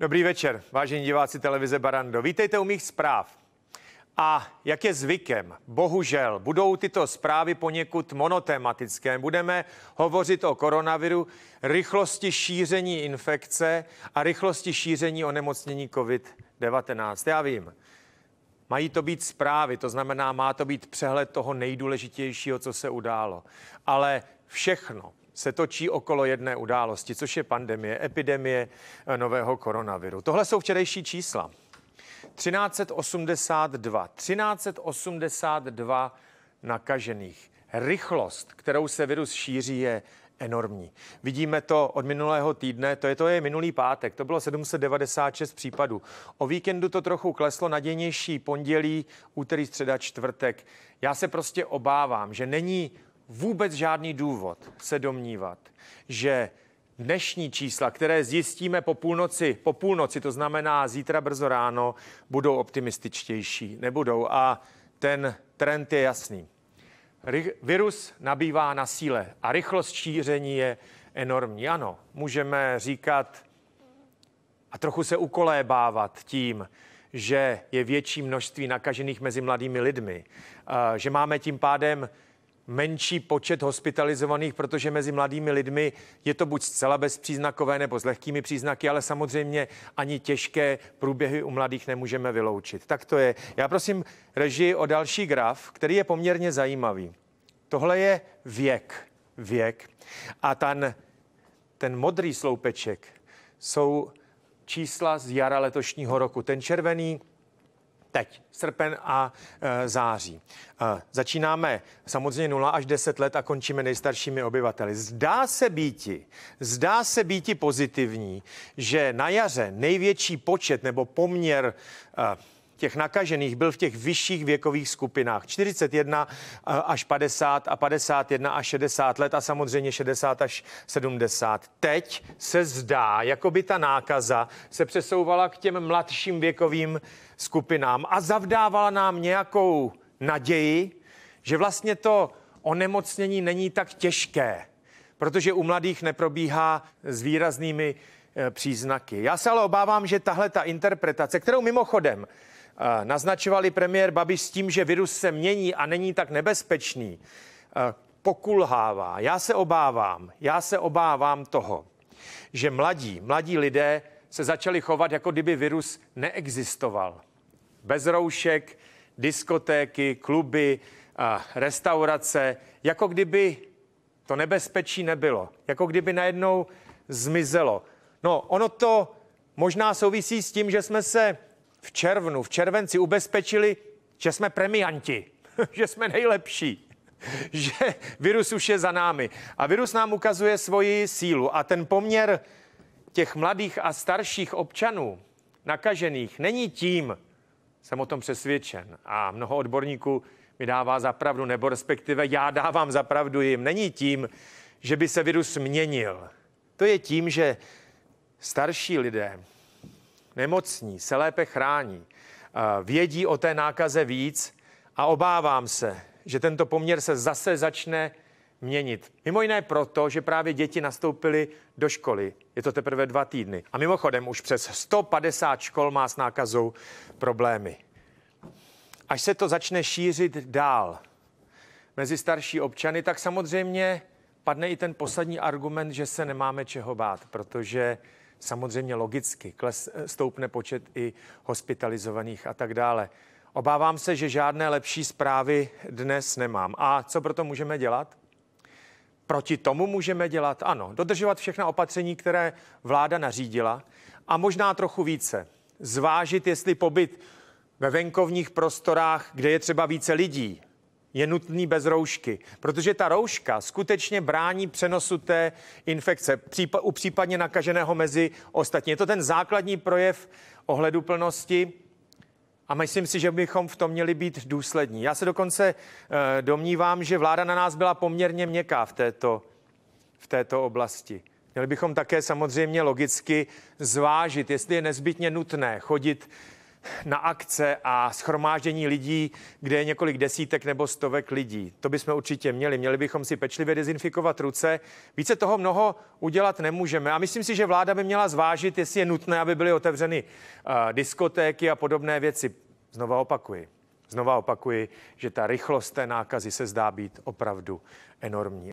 Dobrý večer, vážení diváci televize Barando. Vítejte u mých zpráv. A jak je zvykem, bohužel budou tyto zprávy poněkud monotematické. Budeme hovořit o koronaviru, rychlosti šíření infekce a rychlosti šíření onemocnění COVID-19. Já vím, mají to být zprávy, to znamená, má to být přehled toho nejdůležitějšího, co se událo. Ale všechno, se točí okolo jedné události, což je pandemie, epidemie eh, nového koronaviru. Tohle jsou včerejší čísla. 1382. 1382 nakažených. Rychlost, kterou se virus šíří, je enormní. Vidíme to od minulého týdne, to je to je minulý pátek, to bylo 796 případů. O víkendu to trochu kleslo, nadějnější pondělí, úterý, středa, čtvrtek. Já se prostě obávám, že není vůbec žádný důvod se domnívat, že dnešní čísla, které zjistíme po půlnoci, po půlnoci, to znamená zítra brzo ráno, budou optimističtější. Nebudou a ten trend je jasný. Virus nabývá na síle a rychlost šíření je enormní. Ano, můžeme říkat a trochu se ukolébávat tím, že je větší množství nakažených mezi mladými lidmi, že máme tím pádem menší počet hospitalizovaných, protože mezi mladými lidmi je to buď zcela bezpříznakové nebo s lehkými příznaky, ale samozřejmě ani těžké průběhy u mladých nemůžeme vyloučit. Tak to je. Já prosím režii o další graf, který je poměrně zajímavý. Tohle je věk. Věk. A ten, ten modrý sloupeček jsou čísla z jara letošního roku. Ten červený teď, srpen a e, září. E, začínáme samozřejmě 0 až 10 let a končíme nejstaršími obyvateli. Zdá se býti, zdá se býti pozitivní, že na jaře největší počet nebo poměr e, těch nakažených byl v těch vyšších věkových skupinách 41 eh, až 50 a 51 až 60 let a samozřejmě 60 až 70. Teď se zdá, jako by ta nákaza se přesouvala k těm mladším věkovým skupinám a zavdávala nám nějakou naději, že vlastně to onemocnění není tak těžké, protože u mladých neprobíhá s výraznými eh, příznaky. Já se ale obávám, že tahle ta interpretace, kterou mimochodem Eh, naznačovali premiér Babiš s tím, že virus se mění a není tak nebezpečný, eh, pokulhává. Já se obávám, já se obávám toho, že mladí, mladí lidé se začali chovat, jako kdyby virus neexistoval. Bez roušek, diskotéky, kluby, eh, restaurace, jako kdyby to nebezpečí nebylo, jako kdyby najednou zmizelo. No, ono to možná souvisí s tím, že jsme se v červnu, v červenci ubezpečili, že jsme premianti, že jsme nejlepší, že virus už je za námi. A virus nám ukazuje svoji sílu. A ten poměr těch mladých a starších občanů nakažených není tím, jsem o tom přesvědčen a mnoho odborníků mi dává za pravdu, nebo respektive já dávám za pravdu jim. Není tím, že by se virus měnil. To je tím, že starší lidé, nemocní se lépe chrání, eh, vědí o té nákaze víc a obávám se, že tento poměr se zase začne měnit. Mimo jiné proto, že právě děti nastoupily do školy. Je to teprve dva týdny. A mimochodem už přes 150 škol má s nákazou problémy. Až se to začne šířit dál mezi starší občany, tak samozřejmě padne i ten poslední argument, že se nemáme čeho bát, protože Samozřejmě logicky kles, eh, stoupne počet i hospitalizovaných a tak dále. Obávám se, že žádné lepší zprávy dnes nemám. A co proto můžeme dělat? Proti tomu můžeme dělat, ano, dodržovat všechna opatření, které vláda nařídila a možná trochu více. Zvážit, jestli pobyt ve venkovních prostorách, kde je třeba více lidí, je nutný bez roušky, protože ta rouška skutečně brání přenosu té infekce u případně nakaženého mezi ostatní. Je to ten základní projev ohledu plnosti a myslím si, že bychom v tom měli být důslední. Já se dokonce eh, domnívám, že vláda na nás byla poměrně měkká v této, v této oblasti. Měli bychom také samozřejmě logicky zvážit, jestli je nezbytně nutné chodit na akce a schromáždění lidí, kde je několik desítek nebo stovek lidí. To bychom určitě měli. Měli bychom si pečlivě dezinfikovat ruce. Více toho mnoho udělat nemůžeme. A myslím si, že vláda by měla zvážit, jestli je nutné, aby byly otevřeny uh, diskotéky a podobné věci. Znova opakuji. Znova opakuji, že ta rychlost té nákazy se zdá být opravdu enormní.